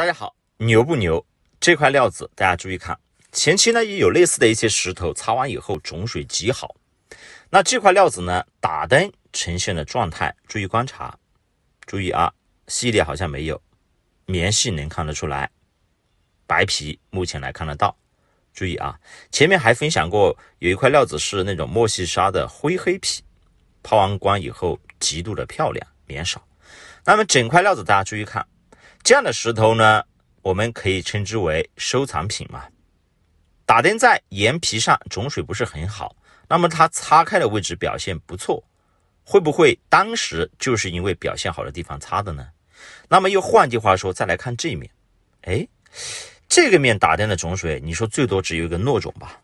大家好，牛不牛？这块料子大家注意看，前期呢也有类似的一些石头，擦完以后种水极好。那这块料子呢，打灯呈现的状态，注意观察，注意啊，细裂好像没有，棉细能看得出来，白皮目前来看得到。注意啊，前面还分享过有一块料子是那种莫西沙的灰黑皮，抛完光以后极度的漂亮，棉少。那么整块料子大家注意看。这样的石头呢，我们可以称之为收藏品嘛。打灯在岩皮上种水不是很好，那么它擦开的位置表现不错，会不会当时就是因为表现好的地方擦的呢？那么又换句话说，再来看这一面，哎，这个面打灯的种水，你说最多只有一个糯种吧，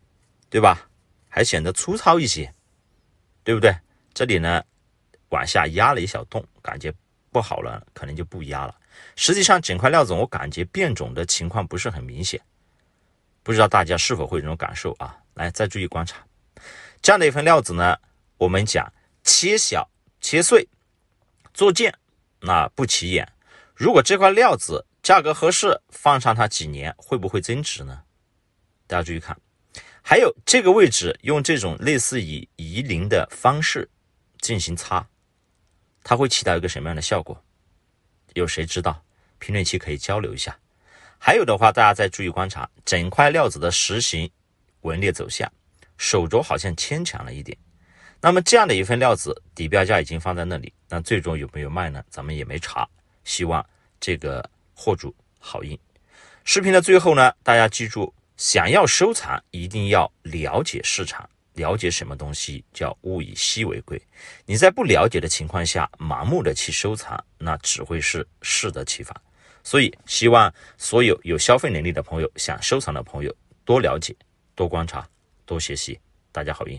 对吧？还显得粗糙一些，对不对？这里呢，往下压了一小洞，感觉。不好了，可能就不压了。实际上，整块料子我感觉变种的情况不是很明显，不知道大家是否会有这种感受啊？来，再注意观察。这样的一份料子呢，我们讲切小切碎做件，那不起眼。如果这块料子价格合适，放上它几年会不会增值呢？大家注意看，还有这个位置，用这种类似以夷陵的方式进行擦。它会起到一个什么样的效果？有谁知道？评论区可以交流一下。还有的话，大家再注意观察整块料子的石形、纹裂走向。手镯好像牵强了一点。那么这样的一份料子，底标价已经放在那里，那最终有没有卖呢？咱们也没查。希望这个货主好运。视频的最后呢，大家记住，想要收藏，一定要了解市场。了解什么东西叫物以稀为贵，你在不了解的情况下盲目的去收藏，那只会是适得其反。所以，希望所有有消费能力的朋友，想收藏的朋友，多了解，多观察，多学习，大家好运。